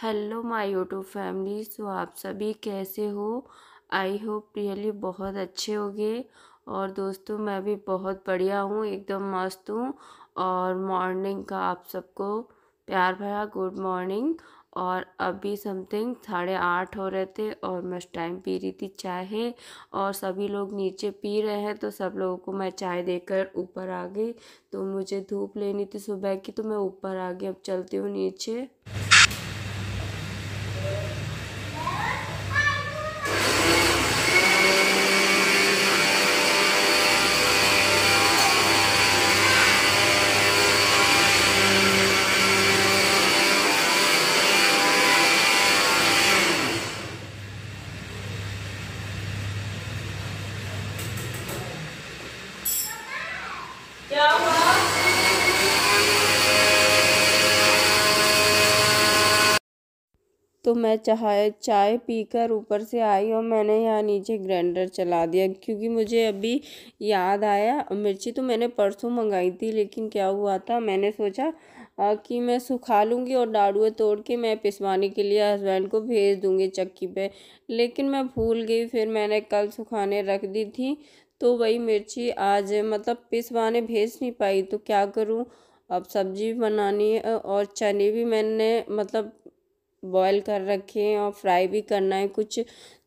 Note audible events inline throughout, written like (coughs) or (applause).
hello my YouTube family so आप सभी कैसे हो आई होप रियली बहुत अच्छे होगे और दोस्तों मैं भी बहुत बढ़िया हूँ एकदम मस्त हूँ और मॉर्निंग का आप सबको प्यार भरा गुड मॉर्निंग और अभी समथिंग साढ़े आठ हो रहे थे और मैं उस टाइम पी रही थी चाय और सभी लोग नीचे पी रहे हैं तो सब लोगों को मैं चाय देकर ऊपर आ गई तो मुझे धूप लेनी थी सुबह की तो मैं ऊपर आ गई अब चलती हूँ नीचे तो मैं चाहे चाय पीकर ऊपर से आई और मैंने यहाँ नीचे ग्राइंडर चला दिया क्योंकि मुझे अभी याद आया मिर्ची तो मैंने परसों मंगाई थी लेकिन क्या हुआ था मैंने सोचा कि मैं सुखा लूँगी और डाडुए तोड़ के मैं पिसवाने के लिए हस्बैंड को भेज दूँगी चक्की पे लेकिन मैं भूल गई फिर मैंने कल सुखाने रख दी थी तो वही मिर्ची आज मतलब पिसवाने भेज नहीं पाई तो क्या करूँ अब सब्जी बनानी है और चने भी मैंने मतलब बॉयल कर रखे हैं और फ्राई भी करना है कुछ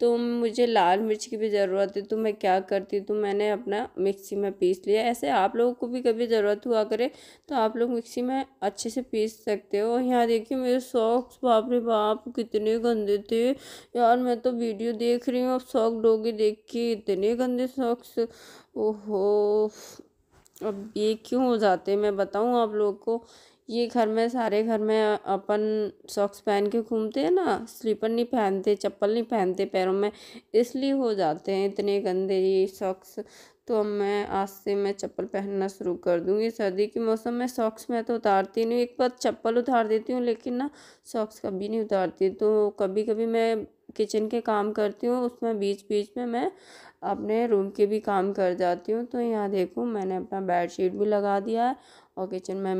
तो मुझे लाल मिर्च की भी ज़रूरत है तो मैं क्या करती तो मैंने अपना मिक्सी में पीस लिया ऐसे आप लोगों को भी कभी ज़रूरत हुआ करे तो आप लोग मिक्सी में अच्छे से पीस सकते हो यहाँ देखिए मेरे सॉक्स बाप रे बाप कितने गंदे थे यार मैं तो वीडियो देख रही हूँ अब सॉक डोगे देख के इतने गंदे सॉक्स ओहो अब ये क्यों हो जाते हैं मैं बताऊँ आप लोग को ये घर में सारे घर में अपन सॉक्स पहन के घूमते हैं ना स्लीपर नहीं पहनते चप्पल नहीं पहनते पैरों में इसलिए हो जाते हैं इतने गंदे ये सॉक्स तो मैं आज से मैं चप्पल पहनना शुरू कर दूँगी सर्दी के मौसम में सॉक्स मैं तो उतारती नहीं एक बार चप्पल उतार देती हूँ लेकिन ना सॉक्स कभी नहीं उतारती तो कभी कभी मैं किचन के काम करती हूँ उसमें बीच बीच में मैं अपने रूम के भी काम कर जाती हूँ तो यहाँ देखूँ मैंने अपना बेडशीट भी लगा दिया है और किचन में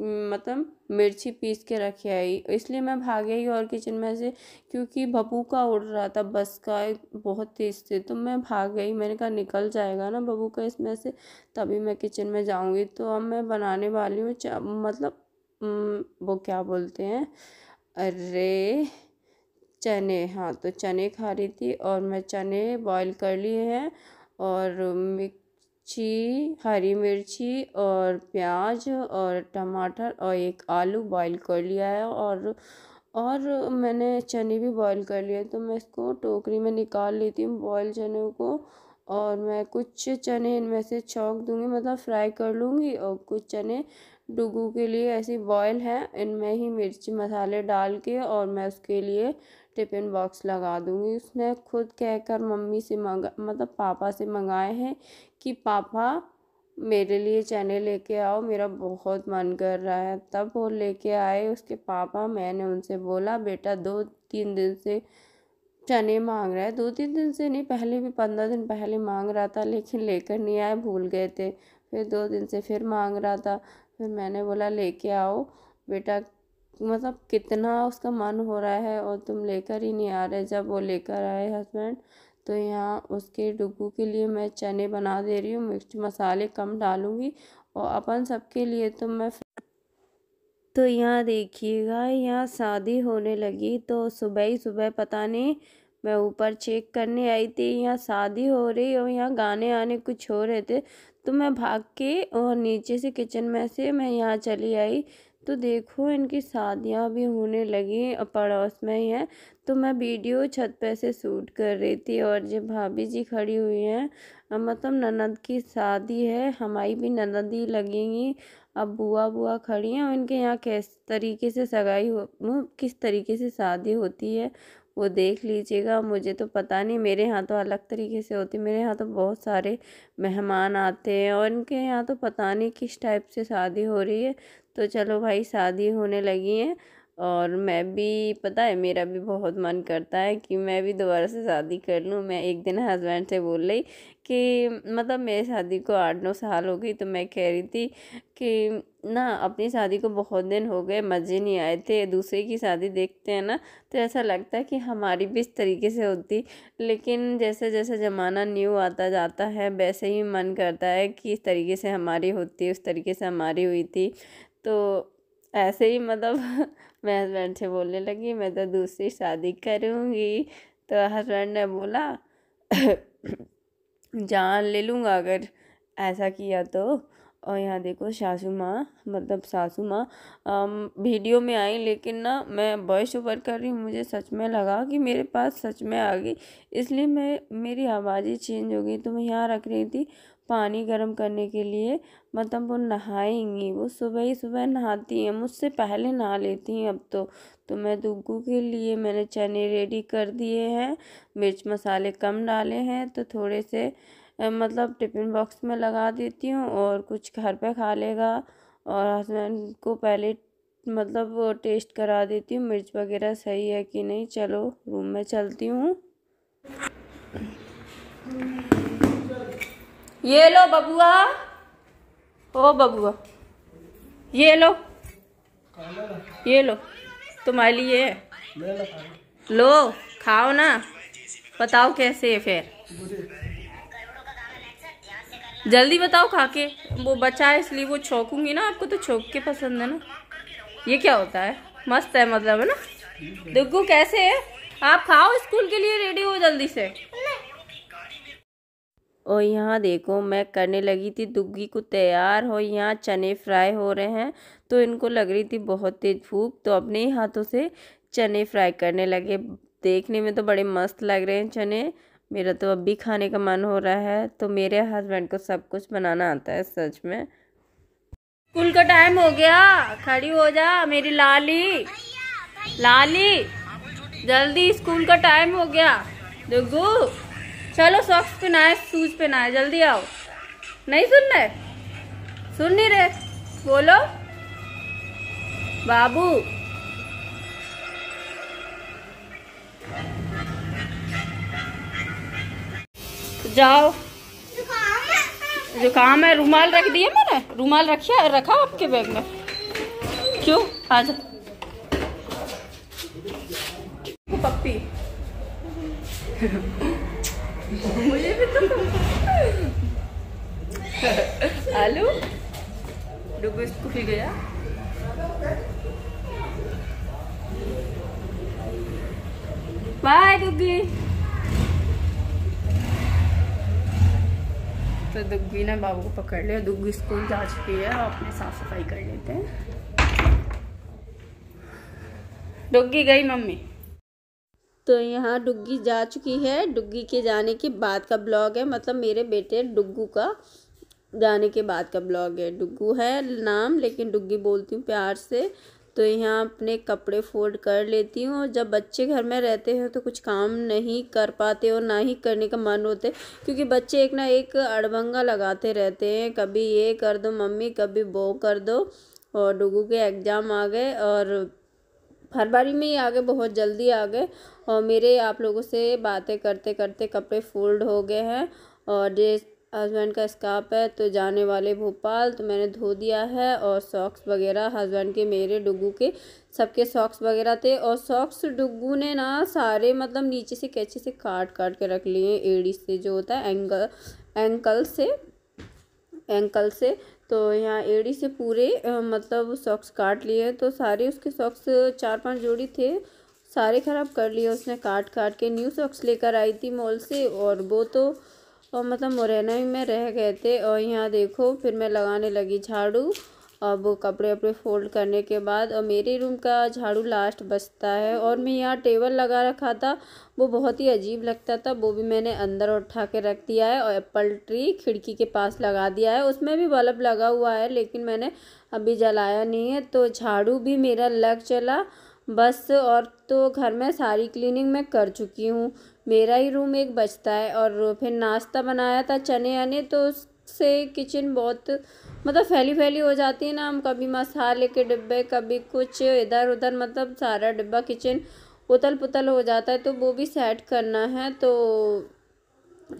मतलब मिर्ची पीस के रखे आई इसलिए मैं भाग आई और किचन में से क्योंकि का उड़ रहा था बस का बहुत तेज़ से तो मैं भाग गई मैंने कहा निकल जाएगा ना बबू का इसमें से तभी मैं किचन में जाऊंगी तो अब मैं बनाने वाली हूँ मतलब वो क्या बोलते हैं अरे चने हाँ तो चने खा रही थी और मैं चने बॉईल कर लिए हैं और मिक मिर्ची हरी मिर्ची और प्याज और टमाटर और एक आलू बॉईल कर लिया है और और मैंने चने भी बॉईल कर लिए तो मैं इसको टोकरी में निकाल लेती हूँ बॉयल चने को और मैं कुछ चने इनमें से छोंक दूँगी मतलब फ्राई कर लूँगी और कुछ चने डुगू के लिए ऐसी बॉयल है इनमें ही मिर्च मसाले डाल के और मैं उसके लिए टिफ़िन बॉक्स लगा दूँगी उसने खुद कहकर मम्मी से मंगा मतलब पापा से मंगाए हैं कि पापा मेरे लिए चने लेके आओ मेरा बहुत मन कर रहा है तब वो लेके आए उसके पापा मैंने उनसे बोला बेटा दो तीन दिन से चने मांग रहा है दो तीन दिन से नहीं पहले भी पंद्रह दिन पहले मांग रहा था लेकिन लेकर नहीं आए भूल गए थे फिर दो दिन से फिर मांग रहा था फिर मैंने बोला लेके आओ बेटा मतलब कितना उसका मन हो रहा है और तुम लेकर ही नहीं आ रहे जब वो लेकर आए हस्बैंड तो यहाँ उसके डुगू के लिए मैं चने बना दे रही हूँ मिक्स मसाले कम डालूँगी और अपन सबके लिए तो मैं तो यहाँ देखिएगा यहाँ शादी होने लगी तो सुबह ही सुबह पता नहीं मैं ऊपर चेक करने आई थी यहाँ शादी हो रही और यहाँ गाने आने कुछ हो रहे थे तो मैं भाग के और नीचे से किचन में से मैं यहाँ चली आई तो देखो इनकी शादियाँ भी होने लगी पड़ोस में ही है तो मैं वीडियो छत पे से शूट कर रही थी और जो भाभी जी खड़ी हुई हैं मतलब ननद की शादी है हमारी भी ननद ही लगेंगी अब बुआ बुआ खड़ी हैं और इनके यहाँ किस तरीके से सगाई हो किस तरीके से शादी होती है वो देख लीजिएगा मुझे तो पता नहीं मेरे यहाँ तो अलग तरीके से होती मेरे यहाँ तो बहुत सारे मेहमान आते हैं और इनके यहाँ तो पता नहीं किस टाइप से शादी हो रही है तो चलो भाई शादी होने लगी है और मैं भी पता है मेरा भी बहुत मन करता है कि मैं भी दोबारा से शादी कर लूँ मैं एक दिन हस्बैंड से बोल रही कि मतलब मेरी शादी को आठ नौ साल हो गई तो मैं कह रही थी कि ना अपनी शादी को बहुत दिन हो गए मज़े नहीं आए थे दूसरे की शादी देखते हैं ना तो ऐसा लगता है कि हमारी भी इस तरीके से होती लेकिन जैसे जैसे ज़माना न्यू आता जाता है वैसे ही मन करता है कि इस तरीके से हमारी होती उस तरीके से हमारी हुई थी तो ऐसे ही मतलब (laughs) मैं हस्बैंड से बोलने लगी मैं तो दूसरी शादी करूँगी तो हस्बैंड ने बोला (coughs) जान ले लूँगा अगर ऐसा किया तो और यहाँ देखो सासू माँ मतलब सासू माँ वीडियो में आई लेकिन ना मैं वॉइस ओवर कर रही हूँ मुझे सच में लगा कि मेरे पास सच में आ गई इसलिए मैं मेरी आवाज़ ही चेंज हो गई तो मैं यहाँ रख रही थी पानी गर्म करने के लिए मतलब वो नहाएंगी वो सुबह ही सुबह नहाती हैं मुझसे पहले नहा लेती हैं अब तो तो मैं दुग्गू के लिए मैंने चने रेडी कर दिए हैं मिर्च मसाले कम डाले हैं तो थोड़े से मतलब टिफ़िन बॉक्स में लगा देती हूँ और कुछ घर पे खा लेगा और हस्बैंड को पहले मतलब वो टेस्ट करा देती हूँ मिर्च वगैरह सही है कि नहीं चलो रूम में चलती हूँ ये लो बबुआ ओ बबुआ ये लो ये लो तुम्हारे लिए लो खाओ ना बताओ कैसे है फिर जल्दी बताओ खा के वो बचा है इसलिए वो छोकूंगी ना आपको तो छोक के पसंद है ना ये क्या होता है मस्त है मतलब है ना दुग्गू कैसे है आप खाओ स्कूल के लिए रेडी हो जल्दी से और यहाँ देखो मैं करने लगी थी दुग्गी को तैयार हो यहाँ चने फ्राई हो रहे हैं तो इनको लग रही थी बहुत तेज़ भूख तो अपने ही हाथों से चने फ्राई करने लगे देखने में तो बड़े मस्त लग रहे हैं चने मेरा तो अब भी खाने का मन हो रहा है तो मेरे हस्बैंड को सब कुछ बनाना आता है सच में स्कूल का टाइम हो गया खड़ी हो जा मेरी लाली लाली जल्दी स्कूल का टाइम हो गया दुग्गू चलो सॉक्स पहनाए शूज पहनाए जल्दी आओ नहीं सुन रहे सुन नहीं रहे बोलो बाबू जाओ जुकाम है रुमाल रख दिए मैंने रुमाल रखा रखा आपके बैग में क्यों आज पप्पी मुझे भी तो आलू गया बाय दुग्गी तो दुग्गी ने बाबू को पकड़ लिया दुग्गी स्कूल जा चुकी है और अपने साफ सफाई कर लेते हैं डुग्गी गई मम्मी तो यहाँ डुग्गी जा चुकी है डुग्गी के जाने के बाद का ब्लॉग है मतलब मेरे बेटे डुग्गू का जाने के बाद का ब्लॉग है डुग्गू है नाम लेकिन डुग्गी बोलती हूँ प्यार से तो यहाँ अपने कपड़े फोल्ड कर लेती हूँ और जब बच्चे घर में रहते हैं तो कुछ काम नहीं कर पाते और ना ही करने का मन होते क्योंकि बच्चे एक ना एक अड़बंगा लगाते रहते हैं कभी ये कर दो मम्मी कभी वो कर दो और डुगू के एग्ज़ाम आ गए और फरवरी में ही आ गए बहुत जल्दी आ गए और मेरे आप लोगों से बातें करते करते कपड़े फोल्ड हो गए हैं और ड्रेस हस्बैंड का स्काप है तो जाने वाले भोपाल तो मैंने धो दिया है और सॉक्स वगैरह हस्बैंड के मेरे डुगू के सबके सॉक्स वगैरह थे और सॉक्स डुगू ने ना सारे मतलब नीचे से कैचे से काट काट के रख लिए एड़ी से जो होता है एंगल एंकल से एंकल से तो यहाँ एड़ी से पूरे मतलब सॉक्स काट लिए तो सारे उसके सॉक्स चार पांच जोड़ी थे सारे ख़राब कर लिए उसने काट काट के न्यू सॉक्स लेकर आई थी मॉल से और वो तो और मतलब मुरैना में रह गए थे और यहाँ देखो फिर मैं लगाने लगी झाड़ू अब कपड़े वपड़े फोल्ड करने के बाद और मेरे रूम का झाड़ू लास्ट बचता है और मैं यहाँ टेबल लगा रखा था वो बहुत ही अजीब लगता था वो भी मैंने अंदर उठा के रख दिया है और एप्पल ट्री खिड़की के पास लगा दिया है उसमें भी बल्ब लगा हुआ है लेकिन मैंने अभी जलाया नहीं है तो झाड़ू भी मेरा लग चला बस और तो घर में सारी क्लीनिंग मैं कर चुकी हूँ मेरा ही रूम एक बचता है और फिर नाश्ता बनाया था चने अने तो से किचन बहुत मतलब फैली फैली हो जाती है ना हम कभी मसाले के डिब्बे कभी कुछ इधर उधर मतलब सारा डिब्बा किचन उतल पुतल हो जाता है तो वो भी सेट करना है तो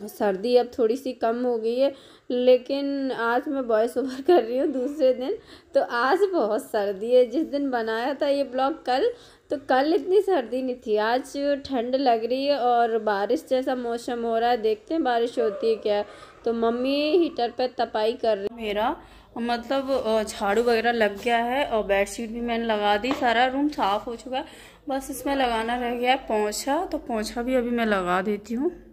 सर्दी अब थोड़ी सी कम हो गई है लेकिन आज मैं बॉयस ओवर (laughs) कर रही हूँ दूसरे दिन तो आज बहुत सर्दी है जिस दिन बनाया था ये ब्लॉग कल तो कल इतनी सर्दी नहीं थी आज ठंड लग रही है और बारिश जैसा मौसम हो रहा है देखते हैं बारिश होती है क्या तो मम्मी हीटर पे तपाई कर रही मेरा मतलब झाड़ू वगैरह लग गया है और बेडशीट भी मैंने लगा दी सारा रूम साफ़ हो चुका है बस इसमें लगाना रह गया है पोछा तो पोछा भी अभी मैं लगा देती हूँ